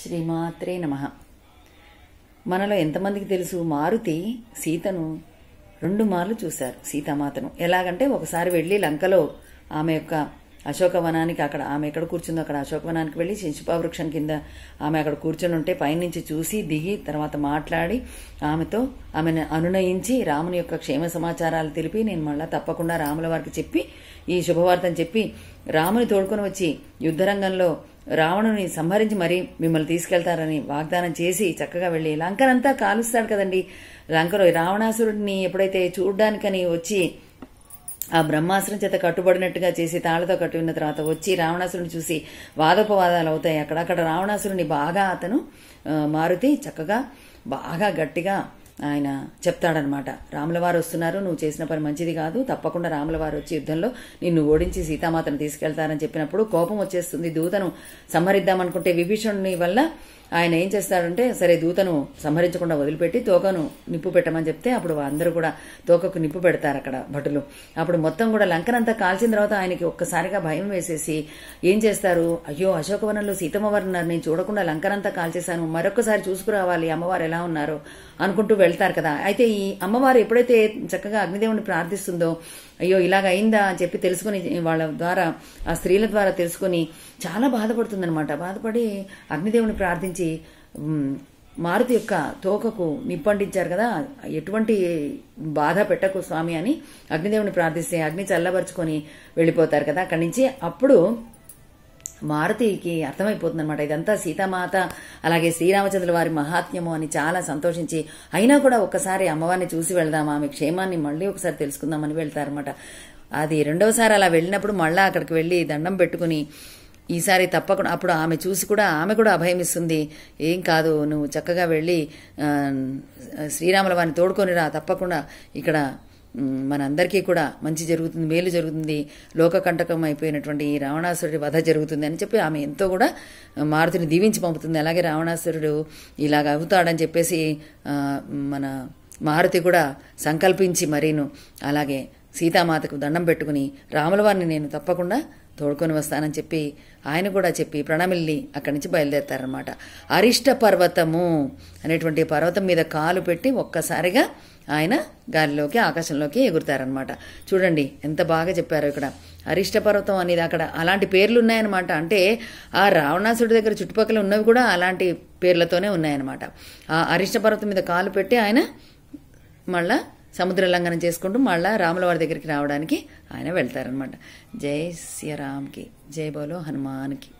శ్రీమాత్రే నమ మనలో ఎంతమందికి తెలుసు మారుతి సీతను రెండు మార్లు చూశారు సీతామాతను ఎలాగంటే ఒకసారి వెళ్ళి లంకలో ఆమె యొక్క అశోకవనానికి అక్కడ ఆమె ఎక్కడ కూర్చుందో అక్కడ అశోకవనానికి వెళ్ళి శిశుపా వృక్షం కింద ఆమె అక్కడ కూర్చొని ఉంటే పైనుంచి చూసి దిగి తర్వాత మాట్లాడి ఆమెతో ఆమెను అనునయించి రాముని యొక్క క్షేమ సమాచారాలు తెలిపి నేను మళ్ళా తప్పకుండా రాముల వారికి చెప్పి ఈ శుభవార్తను చెప్పి రాముని తోడుకొని వచ్చి యుద్ధరంగంలో రావణుని సంహరించి మరీ మిమ్మల్ని తీసుకెళ్తారని వాగ్దానం చేసి చక్కగా వెళ్లి లంకనంతా కాలుస్తాడు కదండి లంకలో రావణాసురుడిని ఎప్పుడైతే చూడ్డానికని వచ్చి ఆ బ్రహ్మాసురం చేత కట్టుబడినట్టుగా చేసి తాళ్లతో కట్టుకున్న తర్వాత వచ్చి రావణాసురుని చూసి వాదోపవాదాలు అవుతాయి అక్కడ అక్కడ రావణాసురుని బాగా అతను మారుతి చక్కగా బాగా గట్టిగా ఆయన చెప్తాడనమాట రాములవారు వస్తున్నారు నువ్వు చేసిన పని మంచిది కాదు తప్పకుండా రాములవారు వచ్చి యుద్ధంలో నిన్ను ఓడించి సీతామాతను తీసుకెళ్తారని చెప్పినప్పుడు కోపం వచ్చేస్తుంది దూతను సంహరిద్దామనుకుంటే విభీషణుని వల్ల ఆయన ఏం చేస్తాడంటే సరే దూతను సంహరించకుండా వదిలిపెట్టి తోకను నిప్పు పెట్టమని చెప్తే అప్పుడు అందరూ కూడా తోకకు నిప్పు పెడతారు అక్కడ భటులు అప్పుడు మొత్తం కూడా లంకనంతా కాల్చిన తర్వాత ఆయనకి ఒక్కసారిగా భయం వేసేసి ఏం చేస్తారు అయ్యో అశోకవనంలో సీతమ్మవారు నేను చూడకుండా లంకనంతా కాల్చేశాను మరొకసారి చూసుకురావాలి అమ్మవారు ఎలా ఉన్నారో అనుకుంటూ వెళ్తారు కదా అయితే ఈ అమ్మవారు ఎప్పుడైతే చక్కగా అగ్నిదేవుని ప్రార్థిస్తుందో అయ్యో ఇలాగ అయిందా అని చెప్పి తెలుసుకుని వాళ్ళ ద్వారా ఆ స్త్రీల ద్వారా తెలుసుకుని చాలా బాధపడుతుందనమాట బాధపడి అగ్నిదేవుని ప్రార్థించి నుంచి మారుతి యొక్క తోకకు నిప్పంటించారు కదా ఎటువంటి బాధ పెట్టకు స్వామి అని అగ్నిదేవుని ప్రార్థిస్తే అగ్ని చల్లబరుచుకొని వెళ్ళిపోతారు కదా అక్కడి నుంచి అప్పుడు మారుతికి అర్థమైపోతుంది అనమాట ఇదంతా సీతామాత అలాగే శ్రీరామచంద్రుల వారి మహాత్మ్యము అని చాలా సంతోషించి అయినా కూడా ఒక్కసారి అమ్మవారిని చూసి వెళ్దామా ఆమె క్షేమాన్ని మళ్ళీ ఒకసారి తెలుసుకుందామని వెళ్తారనమాట అది రెండవసారి అలా వెళ్ళినప్పుడు మళ్ళా అక్కడికి వెళ్ళి దండం పెట్టుకుని ఈసారి తప్పకుండా అప్పుడు ఆమె చూసి కూడా ఆమె కూడా అభయమిస్తుంది ఏం కాదు నువ్వు చక్కగా వెళ్ళి శ్రీరాముల వారిని తోడుకొని రా తప్పకుండా ఇక్కడ మనందరికీ కూడా మంచి జరుగుతుంది మేలు జరుగుతుంది లోకకంటకం అయిపోయినటువంటి ఈ రావణాసురుడి వధ జరుగుతుంది అని చెప్పి ఆమె ఎంతో కూడా మారుతిని దీవించి పంపుతుంది అలాగే రావణాసురుడు ఇలాగ అవుతాడని చెప్పేసి మన మారుతి కూడా సంకల్పించి మరీను అలాగే సీతామాతకు దండం పెట్టుకుని రాముల వారిని నేను తప్పకుండా తోడుకొని వస్తానని చెప్పి ఆయన కూడా చెప్పి ప్రణమిల్ని అక్కడి నుంచి బయలుదేరతారనమాట అరిష్ట పర్వతము అనేటువంటి పర్వతం మీద కాలు పెట్టి ఒక్కసారిగా ఆయన గాలిలోకి ఆకాశంలోకి ఎగురుతారనమాట చూడండి ఎంత బాగా చెప్పారు ఇక్కడ అరిష్ట పర్వతం అనేది అక్కడ అలాంటి పేర్లు ఉన్నాయన్నమాట అంటే ఆ రావణాసుడి దగ్గర చుట్టుపక్కల ఉన్నవి కూడా అలాంటి పేర్లతోనే ఉన్నాయన్నమాట ఆ అరిష్ట పర్వతం మీద కాలు పెట్టి ఆయన మళ్ళా సముద్ర లంఘనం చేసుకుంటూ మళ్ళా రాములవారి దగ్గరికి రావడానికి ఆయన వెళ్తారనమాట జై శ్రీరామ్కి జై బోలో హనుమాన్కి